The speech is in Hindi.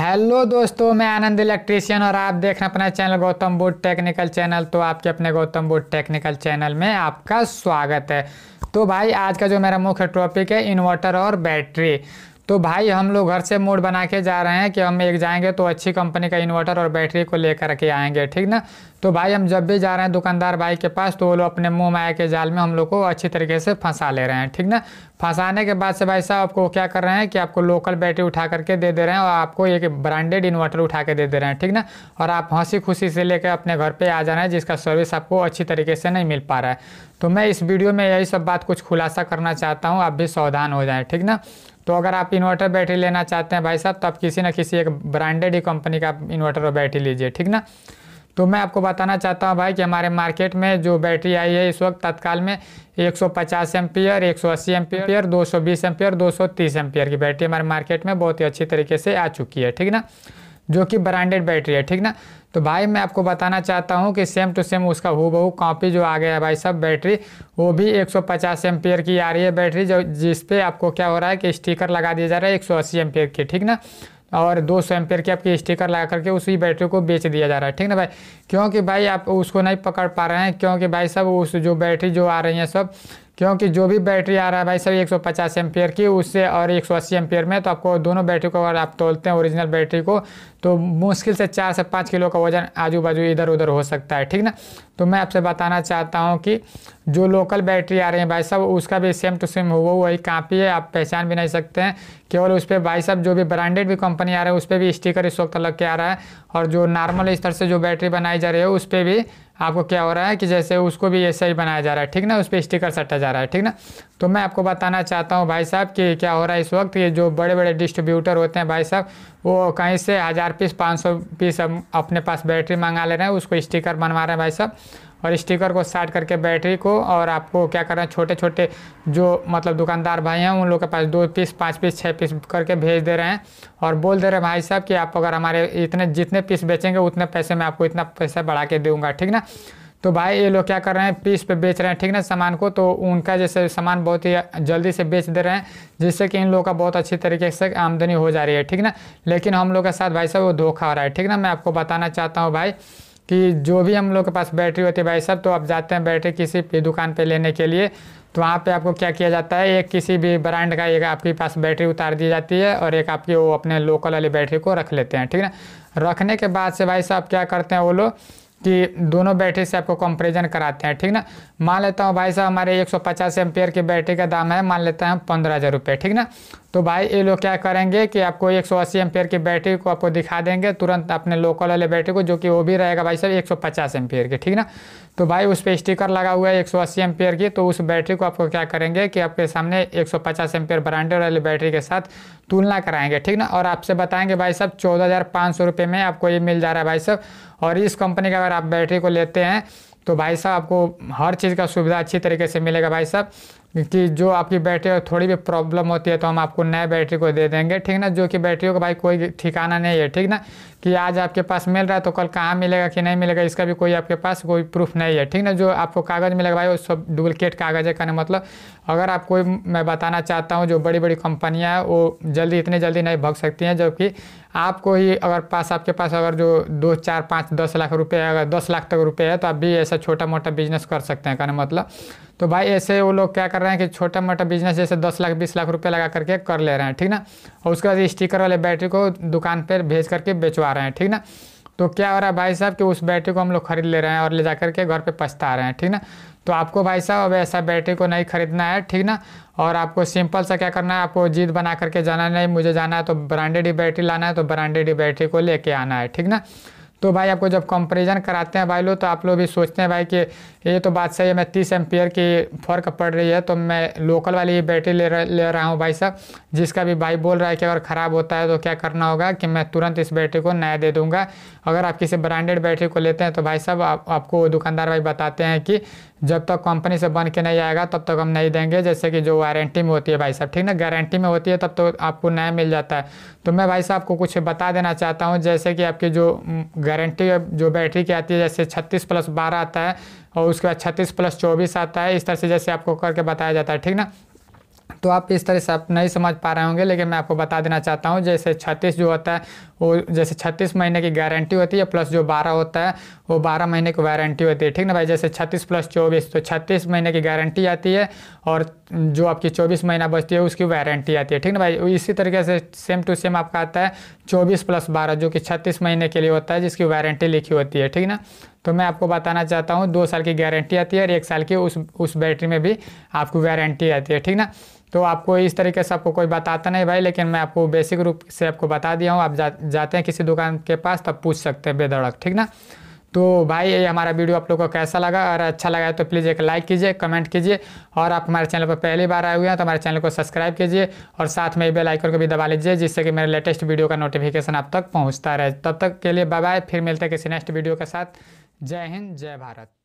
हेलो दोस्तों मैं आनंद इलेक्ट्रीशियन और आप देख रहे हैं अपना channel Gautam Buddh technical channel तो आपके अपने गौतम बुद्ध टेक्निकल चैनल में आपका स्वागत है तो भाई आज का जो मेरा मुख्य टॉपिक है इन्वर्टर और बैटरी तो भाई हम लोग घर से मूड बना के जा रहे हैं कि हम एक जाएंगे तो अच्छी कंपनी का इन्वर्टर और बैटरी को लेकर के आएंगे ठीक ना तो भाई हम जब भी जा रहे हैं दुकानदार भाई के पास तो वो लोग अपने मुंह माया के जाल में हम लोग को अच्छी तरीके से फंसा ले रहे हैं ठीक ना फंसाने के बाद से भाई साहब आपको क्या कर रहे हैं कि आपको लोकल बैटरी उठा करके दे दे रहे हैं और आपको एक ब्रांडेड इन्वर्टर उठा के दे दे रहे हैं ठीक ना और आप हंसी खुशी से लेकर अपने घर पर आ जा रहे हैं जिसका सर्विस आपको अच्छी तरीके से नहीं मिल पा रहा है तो मैं इस वीडियो में यही सब बात कुछ खुलासा करना चाहता हूँ आप भी सावधान हो जाए ठीक ना तो अगर आप इन्वर्टर बैटरी लेना चाहते हैं भाई साहब तो आप किसी ना किसी एक ब्रांडेड ही कंपनी का इन्वर्टर और बैटरी लीजिए ठीक ना तो मैं आपको बताना चाहता हूँ भाई कि हमारे मार्केट में जो बैटरी आई है इस वक्त तत्काल में 150 एम्पियर 180 एम्पियर 220 एम्पियर 230 एम्पियर की बैटरी हमारे मार्केट में बहुत ही अच्छी तरीके से आ चुकी है ठीक ना जो कि ब्रांडेड बैटरी है ठीक ना तो भाई मैं आपको बताना चाहता हूँ कि सेम टू सेम उसका हु कॉपी जो आ गया है भाई सब बैटरी वो भी 150 सौ पचास की आ रही है बैटरी जो जिस आपको क्या हो रहा है कि स्टिकर लगा दिया जा रहा है एक सौ अस्सी की ठीक ना और दो सौ पेयर की आपकी स्टिकर लगा करके उसी बैटरी को बेच दिया जा रहा है ठीक ना भाई क्योंकि भाई आप उसको नहीं पकड़ पा रहे हैं क्योंकि भाई सब उस जो बैटरी जो आ रही है सब क्योंकि जो भी बैटरी आ रहा है भाई सर 150 सौ की उससे और 180 सौ में तो आपको दोनों बैटरी को अगर आप तोलते हैं ओरिजिनल बैटरी को तो मुश्किल से चार से पाँच किलो का वजन आजू बाजू इधर उधर हो सकता है ठीक ना तो मैं आपसे बताना चाहता हूँ कि जो लोकल बैटरी आ रही है भाई साहब उसका भी सेम टू सेम हो वही कापी है आप पहचान भी नहीं सकते हैं केवल उस पर भाई साहब जो भी ब्रांडेड भी कंपनी आ रहा है उस पर भी स्टिकर इस वक्त लग के आ रहा है और जो नॉर्मल स्तर से जो बैटरी बनाई जा रही है उस पर भी आपको क्या हो रहा है कि जैसे उसको भी ऐसा ही बनाया जा रहा है ठीक ना उस पर स्टिकर सटा जा रहा है ठीक ना तो मैं आपको बताना चाहता हूँ भाई साहब कि क्या हो रहा है इस वक्त ये जो बड़े बड़े डिस्ट्रीब्यूटर होते हैं भाई साहब वो कहीं से हज़ार पीस पाँच सौ पीस अपने पास बैटरी मंगा ले रहे हैं उसको स्टिकर बनवा रहे हैं भाई साहब और स्टिकर को साइड करके बैटरी को और आपको क्या करना है छोटे छोटे जो मतलब दुकानदार भाई हैं उन लोग के पास दो पीस पाँच पीस छः पीस करके भेज दे रहे हैं और बोल दे रहे हैं भाई साहब कि आप अगर हमारे इतने जितने पीस बेचेंगे उतने पैसे मैं आपको इतना पैसा बढ़ा के दूँगा ठीक ना तो भाई ये लोग क्या कर रहे हैं पीस पर बेच रहे हैं ठीक ना सामान को तो उनका जैसे सामान बहुत ही जल्दी से बेच दे रहे हैं जिससे कि इन लोगों का बहुत अच्छी तरीके से आमदनी हो जा रही है ठीक ना लेकिन हम लोग के साथ भाई साहब वो धोखा हो रहा है ठीक ना मैं आपको बताना चाहता हूँ भाई कि जो भी हम लोग के पास बैटरी होती है भाई साहब तो आप जाते हैं बैटरी किसी भी दुकान पे लेने के लिए तो वहाँ पे आपको क्या किया जाता है एक किसी भी ब्रांड का एक आपके पास बैटरी उतार दी जाती है और एक आपकी वो अपने लोकल वाली बैटरी को रख लेते हैं ठीक है रखने के बाद से भाई साहब क्या करते हैं वो लोग कि दोनों बैटरी से आपको कंपेरिजन कराते हैं ठीक ना मान लेता हूँ भाई साहब हमारे 150 सौ पचास की बैटरी का दाम है मान लेते हैं पंद्रह हज़ार रुपये ठीक ना तो भाई ये लोग क्या करेंगे कि आपको 180 सौ की बैटरी को आपको दिखा देंगे तुरंत अपने लोकल वाले बैटरी को जो कि वो भी रहेगा भाई साहब एक सौ के ठीक ना तो भाई उस पर स्टिकर लगा हुआ है एक सौ अस्सी एम्पेयर की तो उस बैटरी को आपको क्या करेंगे कि आपके सामने एक सौ पचास एमपियर ब्रांडेड वाली बैटरी के साथ तुलना कराएंगे ठीक ना और आपसे बताएंगे भाई साहब चौदह हज़ार पाँच सौ रुपये में आपको ये मिल जा रहा है भाई साहब और इस कंपनी का अगर आप बैटरी को लेते हैं तो भाई साहब आपको हर चीज़ का सुविधा अच्छी तरीके से मिलेगा भाई साहब कि जो आपकी बैटरी और थोड़ी भी प्रॉब्लम होती है तो हम आपको नए बैटरी को दे देंगे ठीक ना जो कि बैटरी का भाई कोई ठिकाना नहीं है ठीक ना कि आज आपके पास मिल रहा है तो कल कहाँ मिलेगा कि नहीं मिलेगा इसका भी कोई आपके पास कोई प्रूफ नहीं है ठीक ना जो आपको कागज़ मिलेगा भाई वो सब डुप्लिकेट कागज़ है कहने मतलब अगर आप कोई मैं बताना चाहता हूँ जो बड़ी बड़ी कंपनियाँ हैं वो जल्दी इतनी जल्दी नहीं भग सकती हैं जबकि आपको ही अगर पास आपके पास अगर जो दो चार पाँच दस लाख रुपये अगर दस लाख तक रुपये है तो आप भी ऐसा छोटा मोटा बिजनेस कर सकते हैं कहने मतलब तो भाई ऐसे वो लोग क्या कर रहे हैं कि छोटा मोटा बिजनेस जैसे दस लाख बीस लाख रुपये लगा करके कर ले रहे हैं ठीक ना और उसके बाद स्टिकर वाले बैटरी को दुकान पर भेज करके बेचवा रहे हैं ठीक ना तो क्या हो रहा है भाई साहब कि उस बैटरी को हम लोग खरीद ले रहे हैं और ले जा के घर पे पछता रहे हैं ठीक ना तो आपको भाई साहब अब ऐसा बैटरी को नहीं खरीदना है ठीक ना और आपको सिंपल सा क्या करना है आपको जीत बना करके जाना नहीं मुझे जाना है तो ब्रांडेड ही बैटरी लाना है तो ब्रांडेड ही बैटरी को लेके आना है ठीक ना तो भाई आपको जब कंपेरिजन कराते हैं भाई लोग तो आप लोग भी सोचते हैं भाई कि ये तो बात सही है मैं तीस एम्पियर की फ़र्क पड़ रही है तो मैं लोकल वाली ही बैटरी ले रह, ले रहा हूँ भाई साहब जिसका भी भाई बोल रहा है कि अगर ख़राब होता है तो क्या करना होगा कि मैं तुरंत इस बैटरी को नया दे दूँगा अगर आप किसी ब्रांडेड बैटरी को लेते हैं तो भाई साहब आप, आपको दुकानदार भाई बताते हैं कि जब तक कंपनी से बन के नहीं आएगा तब तक हम नहीं देंगे जैसे कि जो वारंटी में होती है भाई साहब ठीक ना गारंटी में होती है तब तो आपको नया मिल जाता है तो मैं भाई साहब को कुछ बता देना चाहता हूँ जैसे कि आपकी जो गारंटी जो बैटरी की आती है जैसे छत्तीस प्लस बारह आता है और उसके बाद छत्तीस प्लस चौबीस आता है इस तरह से जैसे आपको करके बताया जाता है ठीक ना तो आप इस तरह से आप नहीं समझ पा रहे होंगे लेकिन मैं आपको बता देना चाहता हूँ जैसे छत्तीस जो होता है वो जैसे छत्तीस महीने की गारंटी होती है प्लस जो बारह होता है वो बारह महीने की वारंटी होती है ठीक ना भाई जैसे छत्तीस प्लस चौबीस तो छत्तीस महीने की गारंटी आती है और जो आपकी चौबीस महीना बचती है उसकी वारंटी आती है ठीक ना भाई इसी तरीके से सेम टू सेम आपका आता है चौबीस प्लस बारह जो कि छत्तीस महीने के लिए होता है जिसकी वारंटी लिखी होती है ठीक ना तो मैं आपको बताना चाहता हूँ दो साल की गारंटी आती है और एक साल की उस उस बैटरी में भी आपको गारंटी आती है ठीक ना तो आपको इस तरीके से आपको कोई बताता नहीं भाई लेकिन मैं आपको बेसिक रूप से आपको बता दिया हूँ आप जा, जाते हैं किसी दुकान के पास तब पूछ सकते हैं बेधड़क ठीक ना तो भाई ये हमारा वीडियो आप लोग को कैसा लगा और अच्छा लगा है तो प्लीज़ एक लाइक कीजिए कमेंट कीजिए और आप हमारे चैनल पर पहली बार आए हुए हैं तो हमारे चैनल को सब्सक्राइब कीजिए और साथ में बेल आइकन को भी दबा लीजिए जिससे कि मेरे लेटेस्ट वीडियो का नोटिफिकेशन आप तक पहुँचता रहे तब तक के लिए बाय बाय फिर मिलते हैं किसी नेक्स्ट वीडियो के साथ जय हिंद जय भारत